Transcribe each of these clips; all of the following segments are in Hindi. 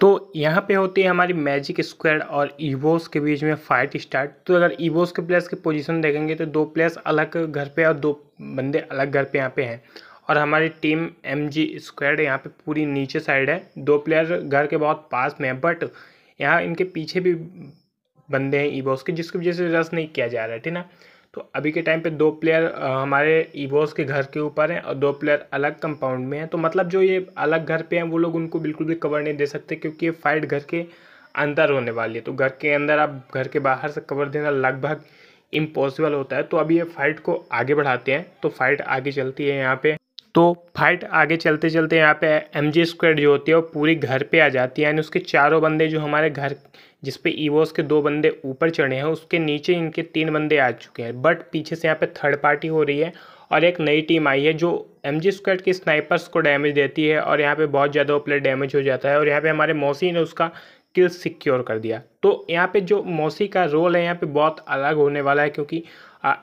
तो यहाँ पे होती है हमारी मैजिक स्क्वायर और ईवोस के बीच में फाइट स्टार्ट तो अगर ईवोस के प्लेयर्स की पोजीशन देखेंगे तो दो प्लेयर्स अलग घर पे और दो बंदे अलग घर पे यहाँ पे हैं और हमारी टीम एम जी स्क्वायर यहाँ पर पूरी नीचे साइड है दो प्लेयर घर के बहुत पास में है बट यहाँ इनके पीछे भी बंदे हैं ईवोस के जिसकी वजह से रस नहीं किया जा रहा है ठीक ना तो अभी के टाइम पे दो प्लेयर हमारे ईबोस के घर के ऊपर हैं और दो प्लेयर अलग कंपाउंड में हैं तो मतलब जो ये अलग घर पे हैं वो लोग उनको बिल्कुल भी कवर नहीं दे सकते क्योंकि ये फाइट घर के अंदर होने वाली है तो घर के अंदर आप घर के बाहर से कवर देना लगभग इम्पॉसिबल होता है तो अभी ये फाइट को आगे बढ़ाते हैं तो फाइट आगे चलती है यहाँ पर तो फाइट आगे चलते चलते यहाँ पे एम जी स्क्वेड जो होती है वो पूरी घर पे आ जाती है यानी उसके चारों बंदे जो हमारे घर जिस पे ईवोस के दो बंदे ऊपर चढ़े हैं उसके नीचे इनके तीन बंदे आ चुके हैं बट पीछे से यहाँ पे थर्ड पार्टी हो रही है और एक नई टीम आई है जो एम जी स्क्वेड के स्नाइपर्स को डैमेज देती है और यहाँ पर बहुत ज़्यादा ओपलेट डैमेज हो जाता है और यहाँ पर हमारे मौसी ने उसका स्किल्स सिक्योर कर दिया तो यहाँ पे जो मौसी का रोल है यहाँ पे बहुत अलग होने वाला है क्योंकि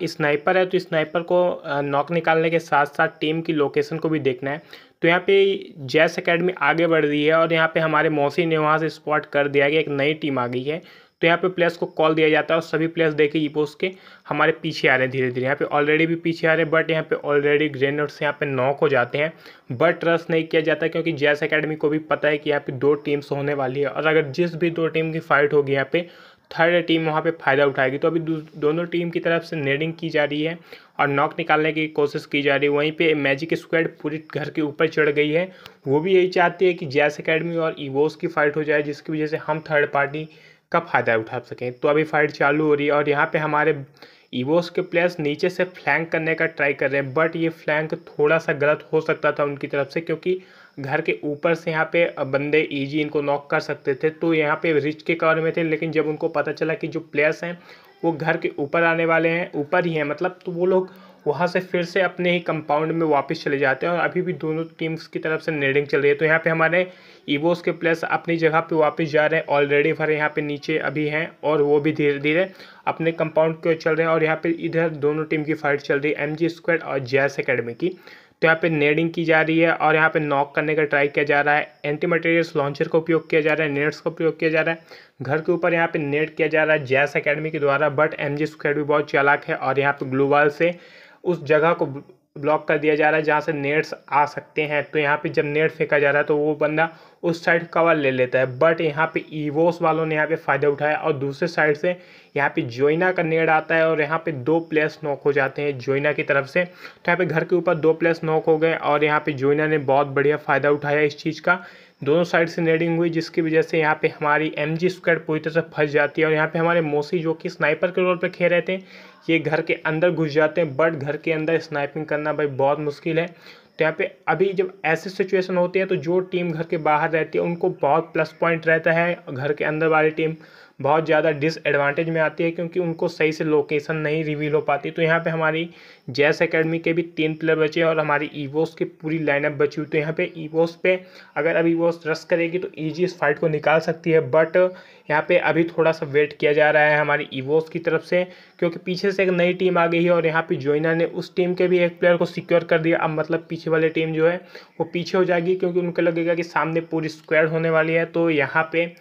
स्नाइपर है तो स्नाइपर को नॉक निकालने के साथ साथ टीम की लोकेशन को भी देखना है तो यहाँ पे जैस अकेडमी आगे बढ़ रही है और यहाँ पे हमारे मौसी ने वहाँ से स्पॉट कर दिया कि एक नई टीम आ गई है तो यहाँ पे प्लेयर्स को कॉल दिया जाता है और सभी प्लेयर्स देखिए पोस्ट के हमारे पीछे आ रहे हैं धीरे धीरे यहाँ पे ऑलरेडी भी पीछे आ रहे हैं बट यहाँ पे ऑलरेडी ग्रेनेड्स यहाँ पे नॉक हो जाते हैं बट ट्रस्ट नहीं किया जाता क्योंकि जैस अकेडमी को भी पता है कि यहाँ पे दो टीम्स होने वाली है और अगर जिस भी दो टीम की फाइट होगी यहाँ पे थर्ड टीम वहाँ पे फ़ायदा उठाएगी तो अभी दोनों टीम की तरफ से नेडिंग की जा रही है और नॉक निकालने की कोशिश की जा रही है वहीं पे मैजिक स्क्वाड पूरी घर के ऊपर चढ़ गई है वो भी यही चाहती है कि जैस अकेडमी और ईवोस की फाइट हो जाए जिसकी वजह से हम थर्ड पार्टी का फ़ायदा उठा सकें तो अभी फाइट चालू हो रही है और यहाँ पे हमारे ईवोस के प्लेयर्स नीचे से फ्लैंक करने का ट्राई कर रहे हैं बट ये फ्लैंक थोड़ा सा गलत हो सकता था उनकी तरफ से क्योंकि घर के ऊपर से यहाँ पे बंदे ईजी e इनको नॉक कर सकते थे तो यहाँ पे रिच के कवर में थे लेकिन जब उनको पता चला कि जो प्लेयर्स हैं वो घर के ऊपर आने वाले हैं ऊपर ही हैं मतलब तो वो लोग वहाँ से फिर से अपने ही कंपाउंड में वापस चले जाते हैं और अभी भी दोनों टीम्स की तरफ से नेडिंग चल रही है तो यहाँ पे हमारे ईवोस के प्लेस अपनी जगह पे वापस जा रहे हैं ऑलरेडी हमारे यहाँ पे नीचे अभी हैं और वो भी धीरे धीरे अपने कंपाउंड की ओर चल रहे हैं और यहाँ पर इधर दोनों टीम की फाइट चल रही है एम जी स्क्वाड और जैस अकेडमी की तो यहाँ पे नेडिंग की जा रही है और यहाँ पे नॉक करने का ट्राई किया जा रहा है एंटी मटेरियल्स लॉन्चर का उपयोग किया जा रहा है नेट्स का प्रयोग किया जा रहा है घर के ऊपर यहाँ पे नेट किया जा रहा है जैस अकेडमी के द्वारा बट एम जी स्क्वेड भी बहुत चालाक है और यहाँ पे ग्लूवाल से उस जगह को ब्लॉक कर दिया जा रहा है जहाँ से नेट्स आ सकते हैं तो यहाँ पे जब नेट फेंका जा रहा है तो वो बंदा उस साइड कवर ले लेता है बट यहाँ पे ईवोस वालों ने यहाँ पे फ़ायदा उठाया और दूसरे साइड से यहाँ पे जोइना का नेट आता है और यहाँ पे दो प्लेयर्स नॉक हो जाते हैं जोइना की तरफ से तो यहाँ पे घर के ऊपर दो प्लेयर्स नॉक हो गए और यहाँ पर जोइना ने बहुत बढ़िया फ़ायदा उठाया इस चीज़ का दोनों साइड से नेडिंग हुई जिसकी वजह से यहाँ पे हमारी एम जी स्क्वाड पूरी तरह से फंस जाती है और यहाँ पे हमारे मोसी जो कि स्नाइपर के रोल पे खेल रहे थे ये घर के अंदर घुस जाते हैं बट घर के अंदर स्नाइपिंग करना भाई बहुत मुश्किल है तो यहाँ पे अभी जब ऐसी सिचुएशन होती है तो जो टीम घर के बाहर रहती है उनको बहुत प्लस पॉइंट रहता है घर के अंदर वाली टीम बहुत ज़्यादा डिसएडवांटेज में आती है क्योंकि उनको सही से लोकेशन नहीं रिवील हो पाती तो यहाँ पे हमारी जैस एकेडमी के भी तीन प्लेयर बचे और हमारी ईवोस की पूरी लाइनअप बची हुई तो यहाँ पे ईवोस पे अगर अब ईवोस रस करेगी तो ईजी इस फाइट को निकाल सकती है बट यहाँ पे अभी थोड़ा सा वेट किया जा रहा है हमारी ईवोस की तरफ से क्योंकि पीछे से एक नई टीम आ गई है और यहाँ पर जोइना ने उस टीम के भी एक प्लेयर को सिक्योर कर दिया अब मतलब पीछे वाली टीम जो है वो पीछे हो जाएगी क्योंकि उनको लगेगा कि सामने पूरी स्क्वाड होने वाली है तो यहाँ पर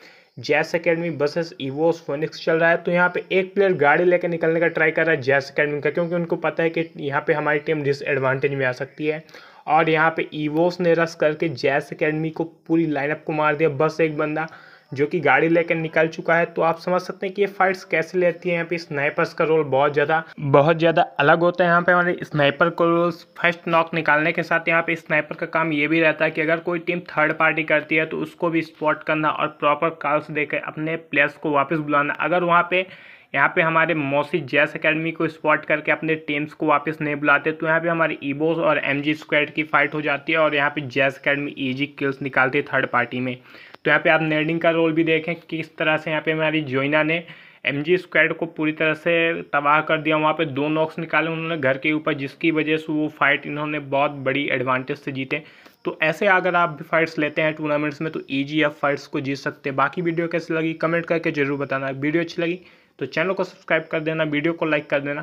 जैस अकेडमी बसेस ईवोस फोनिक्स चल रहा है तो यहाँ पे एक प्लेयर गाड़ी लेकर निकलने का ट्राई कर रहा है जैस अकेडमी का क्योंकि उनको पता है कि यहाँ पे हमारी टीम डिसएडवांटेज में आ सकती है और यहाँ पे ईवोस ने रस करके जैस अकेडमी को पूरी लाइनअप को मार दिया बस एक बंदा जो कि गाड़ी लेकर निकल चुका है तो आप समझ सकते हैं कि ये फाइट्स कैसे लेती है यहाँ पे स्नाइपर्स का रोल बहुत ज़्यादा बहुत ज़्यादा अलग होता है यहाँ पे हमारे स्नाइपर का रोल फर्स्ट नॉक निकालने के साथ यहाँ पे स्नाइपर का काम ये भी रहता है कि अगर कोई टीम थर्ड पार्टी करती है तो उसको भी स्पॉट करना और प्रॉपर कॉल्स देकर अपने प्लेयर्स को वापस बुलाना अगर वहाँ पर यहाँ पे हमारे मोसी जैस एकेडमी को स्पॉट करके अपने टीम्स को वापस नहीं बुलाते तो यहाँ पे हमारे ईबोस और एम जी स्क्वाड की फाइट हो जाती है और यहाँ पे जैस एकेडमी ईजी किल्स निकालती है थर्ड पार्टी में तो यहाँ पे आप नेडिंग का रोल भी देखें किस तरह से यहाँ पे हमारी जोइना ने एम जी स्क्वाड को पूरी तरह से तबाह कर दिया वहाँ पे दो नॉक्स निकाले उन्होंने घर के ऊपर जिसकी वजह से वो फाइट इन्होंने बहुत बड़ी एडवांटेज से जीते तो ऐसे अगर आप भी फाइट्स लेते हैं टूर्नामेंट्स में तो ईजी आप फाइट्स को जीत सकते हैं बाकी वीडियो कैसी लगी कमेंट करके जरूर बताना वीडियो अच्छी लगी तो चैनल को सब्सक्राइब कर देना वीडियो को लाइक कर देना